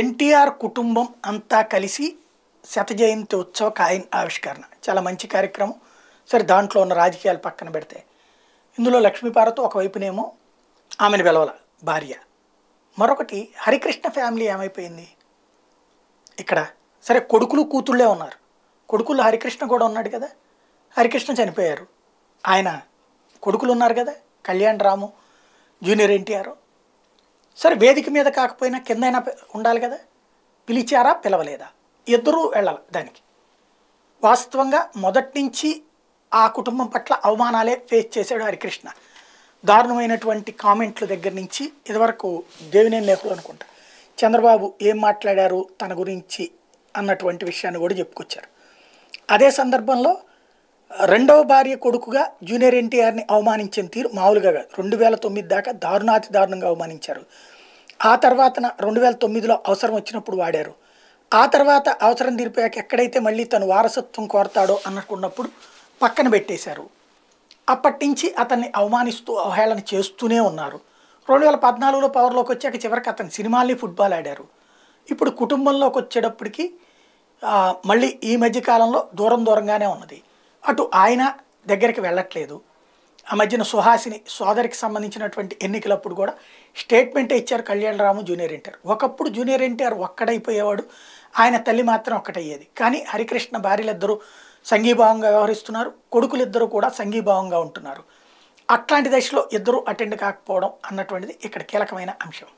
ఎన్టీఆర్ కుటుంబం అంతా కలిసి శత జయంతి ఉత్సవ కాయిన్ ఆవిష్కరణ చాలా మంచి కార్యక్రమం సరే దాంట్లో ఉన్న రాజకీయాలు పక్కన పెడితే ఇందులో లక్ష్మీపార్వతి ఒకవైపునేమో ఆమెను వెలవల భార్య మరొకటి హరికృష్ణ ఫ్యామిలీ ఏమైపోయింది ఇక్కడ సరే కొడుకులు కూతుళ్ళే ఉన్నారు కొడుకులు హరికృష్ణ కూడా ఉన్నాడు కదా హరికృష్ణ చనిపోయారు ఆయన కొడుకులు ఉన్నారు కదా కళ్యాణ్ రాము జూనియర్ ఎన్టీఆర్ సరే వేదిక మీద కాకపోయినా కిందైనా ఉండాలి కదా పిలిచారా పిలవలేదా ఇద్దరూ వెళ్ళాలి దానికి వాస్తవంగా మొదటి నుంచి ఆ కుటుంబం పట్ల అవమానాలే ఫేస్ చేశాడు హరికృష్ణ దారుణమైనటువంటి కామెంట్ల దగ్గర నుంచి ఇదివరకు దేవినేని నెహ్రూ అనుకుంటా చంద్రబాబు ఏం మాట్లాడారు తన గురించి అన్నటువంటి విషయాన్ని కూడా చెప్పుకొచ్చారు అదే సందర్భంలో రెండవ భార్య కొడుకుగా జూనియర్ ఎన్టీఆర్ని అవమానించిన తీరు మామూలుగా కాదు రెండు వేల తొమ్మిది దాకా దారుణాతి దారుణంగా అవమానించారు ఆ తర్వాత రెండు వేల తొమ్మిదిలో అవసరం వచ్చినప్పుడు వాడారు ఆ తర్వాత అవసరం తీరిపోయాక ఎక్కడైతే మళ్ళీ తను వారసత్వం కోరతాడో అనుకున్నప్పుడు పక్కన పెట్టేశారు అప్పటి నుంచి అతన్ని అవమానిస్తూ అవహేళన చేస్తూనే ఉన్నారు రెండు వేల పద్నాలుగులో పవర్లోకి వచ్చాక చివరికి అతను సినిమాల్ని ఫుట్బాల్ ఆడారు ఇప్పుడు కుటుంబంలోకి వచ్చేటప్పటికి మళ్ళీ ఈ మధ్యకాలంలో దూరం దూరంగానే ఉన్నది అటు ఆయన దగ్గరికి వెళ్ళట్లేదు ఆ మధ్యన సుహాసిని సోదరికి సంబంధించినటువంటి ఎన్నికలప్పుడు కూడా స్టేట్మెంటే ఇచ్చారు కళ్యాణరాము జూనియర్ ఎన్టీఆర్ ఒకప్పుడు జూనియర్ ఎన్టీఆర్ ఒక్కడైపోయేవాడు ఆయన తల్లి మాత్రం ఒక్కటయ్యేది కానీ హరికృష్ణ భార్యలిద్దరూ సంఘీభావంగా వ్యవహరిస్తున్నారు కొడుకులిద్దరూ కూడా సంఘీభావంగా ఉంటున్నారు అట్లాంటి దశలో ఇద్దరూ అటెండ్ కాకపోవడం అన్నటువంటిది ఇక్కడ కీలకమైన అంశం